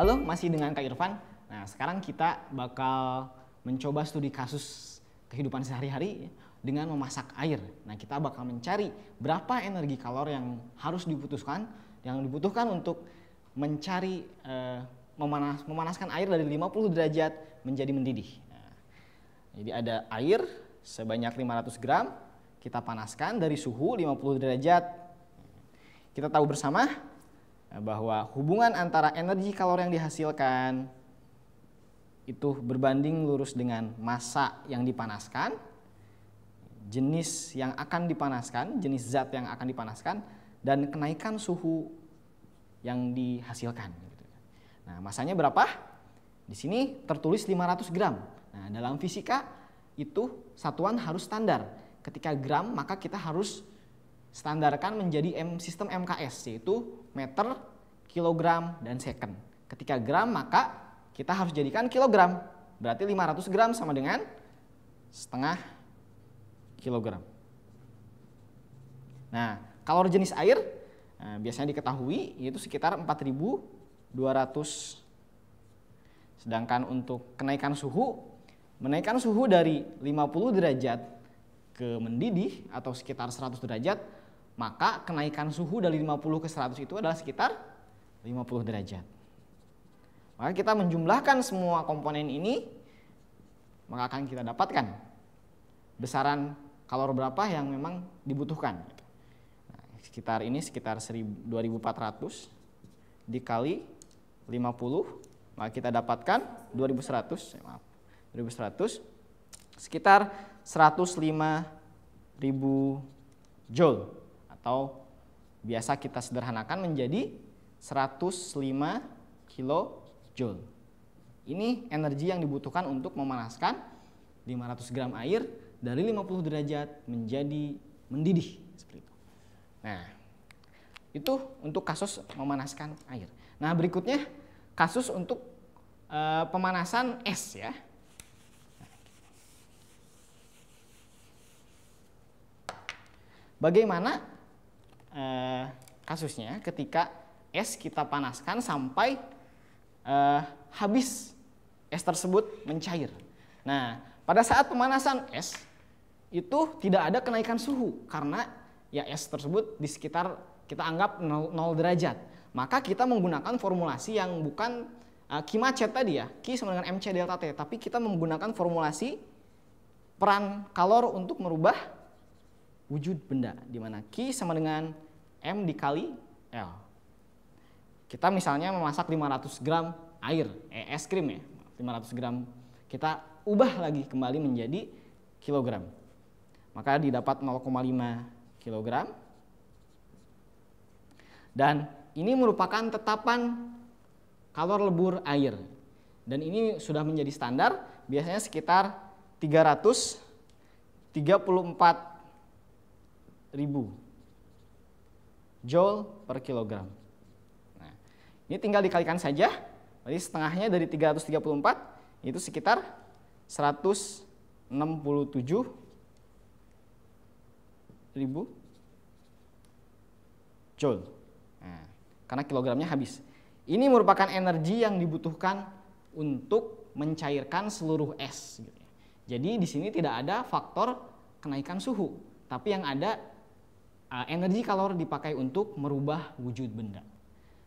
Halo, masih dengan Kak Irfan. Nah, sekarang kita bakal mencoba studi kasus kehidupan sehari-hari dengan memasak air. Nah, kita bakal mencari berapa energi kalor yang harus dibutuhkan, yang dibutuhkan untuk mencari eh, memanas, memanaskan air dari 50 derajat menjadi mendidih. Nah, jadi ada air sebanyak 500 gram, kita panaskan dari suhu 50 derajat. Kita tahu bersama bahwa hubungan antara energi kalori yang dihasilkan itu berbanding lurus dengan massa yang dipanaskan, jenis yang akan dipanaskan, jenis zat yang akan dipanaskan, dan kenaikan suhu yang dihasilkan. Gitu. Nah, masanya berapa? Di sini tertulis 500 gram. Nah, dalam fisika itu satuan harus standar. Ketika gram maka kita harus standarkan menjadi M, sistem MKS yaitu meter, kilogram, dan second. Ketika gram maka kita harus jadikan kilogram. Berarti 500 gram sama dengan setengah kilogram. Nah, kalor jenis air nah, biasanya diketahui yaitu sekitar 4200. Sedangkan untuk kenaikan suhu, menaikkan suhu dari 50 derajat ke mendidih atau sekitar 100 derajat, maka kenaikan suhu dari 50 ke 100 itu adalah sekitar 50 derajat. Maka kita menjumlahkan semua komponen ini, maka akan kita dapatkan besaran kalor berapa yang memang dibutuhkan. Nah, sekitar ini sekitar 2400 dikali 50, maka kita dapatkan 2100, eh, maaf, 2100 sekitar ribu joule atau biasa kita sederhanakan menjadi 105 kilojoule. Ini energi yang dibutuhkan untuk memanaskan 500 gram air dari 50 derajat menjadi mendidih seperti itu. Nah, itu untuk kasus memanaskan air. Nah, berikutnya kasus untuk e, pemanasan es ya. Bagaimana eh, kasusnya ketika es kita panaskan sampai eh, habis es tersebut mencair. Nah, pada saat pemanasan es itu tidak ada kenaikan suhu karena ya es tersebut di sekitar kita anggap 0, derajat. Maka kita menggunakan formulasi yang bukan uh, Ki macet tadi ya, Ki sama dengan MC delta T, tapi kita menggunakan formulasi peran kalor untuk merubah wujud benda, di mana Q sama dengan M dikali L. Kita misalnya memasak 500 gram air, eh, es krim ya, 500 gram. Kita ubah lagi kembali menjadi kilogram. Maka didapat 0,5 kilogram. Dan ini merupakan tetapan kalor lebur air. Dan ini sudah menjadi standar, biasanya sekitar 334 ribu joule per kilogram. Nah, ini tinggal dikalikan saja. Jadi setengahnya dari 334 itu sekitar 167 ribu joule. Nah, karena kilogramnya habis. Ini merupakan energi yang dibutuhkan untuk mencairkan seluruh es. Gitu ya. Jadi di sini tidak ada faktor kenaikan suhu, tapi yang ada uh, energi kalor dipakai untuk merubah wujud benda.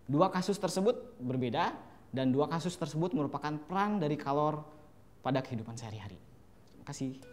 Dua kasus tersebut berbeda dan dua kasus tersebut merupakan peran dari kalor pada kehidupan sehari-hari. Terima kasih.